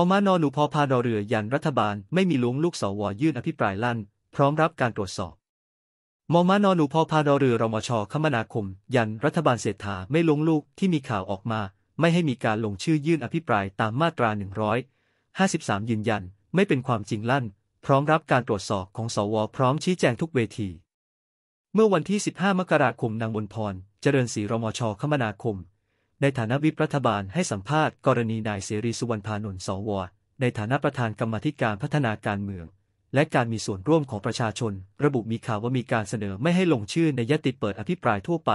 อมานอนูพอพาดอเรือยันรัฐบาลไม่มีลุงลูกสวยื่นอภิปรายลั่น พร้อมรับการตรวจสอบมอมานอหนูพอพาดอเรือรมชคมนาคมยันรัฐบาลเศรษฐาไม่ลงลูกที่มีข่าวออกมา ไม่ให้มีการลงชื่อยื่นอภิปรายตามมาตรา153ยืนยันไม่เป็นความจริงลั่น พร้อมรับการตรวจสอบของสวพร้อมชี้แจงทุกเวที เมื่อวันที่ 15 มกราคมนางบนพร เจริญศรีรมชคมนาคมในฐานะวิปรัฐบาลให้สัมภาษณ์กรณีนายเสรีสุวรรณพานนท์สว ในฐานะประธานกรรมธิการพัฒนาการเมือง และการมีส่วนร่วมของประชาชน ระบุมีข่าวว่ามีการเสนอไม่ให้ลงชื่อในยติเปิดอภิปรายทั่วไป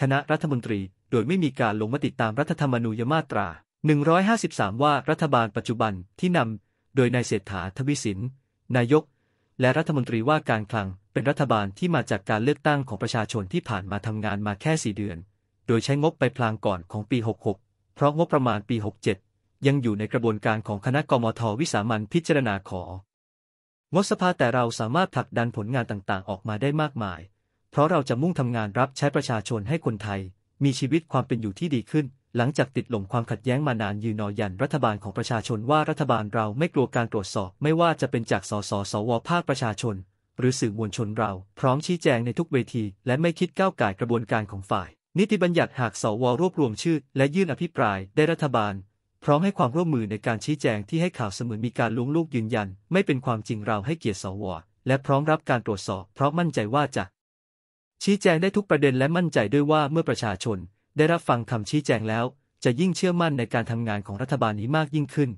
คณะรัฐมนตรีโดยไม่มีการลงมติตามรัฐธรรมนูญมาตรา 153 ว่ารัฐบาลปัจจุบันที่นำโดยนายเศรษฐาทวีสินนายก และรัฐมนตรีว่าการคลัง เป็นรัฐบาลที่มาจากการเลือกตั้งของประชาชนที่ผ่านมาทำงานมาแค่สี่เดือนโดยใช้งบไปพลางก่อนของปี 66 เพราะงบประมาณปี 67 ยังอยู่ในกระบวนการของคณะกรมทวิสามัญพิจารณาของบสภาแต่เราสามารถผลักดันผลงานต่างๆ ออกมาได้มากมาย เพราะเราจะมุ่งทำงานรับใช้ประชาชนให้คนไทย มีชีวิตความเป็นอยู่ที่ดีขึ้น หลังจากติดหลงความขัดแย้งมานานยืนนอยันรัฐบาลของประชาชนว่ารัฐบาลเราไม่กลัวการตรวจสอบไม่ว่าจะเป็นจากสสสวภาคประชาชน หรือสื่อมวลชนเรา พร้อมชี้แจงในทุกเวทีและไม่คิดก้าวไก่กระบวนการของฝ่ายนิติบัญญัติหากสวรวบรวมชื่อและยื่นอภิปรายได้รัฐบาล พร้อมให้ความร่วมมือในการชี้แจงที่ให้ข่าวเสมือนมีการล้วงลูกยืนยัน ไม่เป็นความจริงเราให้เกียรติสวและพร้อมรับการตรวจสอบ เพราะมั่นใจว่าจะ ชี้แจงได้ทุกประเด็น และมั่นใจด้วยว่าเมื่อประชาชน ได้รับฟังคำชี้แจงแล้ว จะยิ่งเชื่อมั่นในการทำงานของรัฐบาลนี้มากยิ่งขึ้น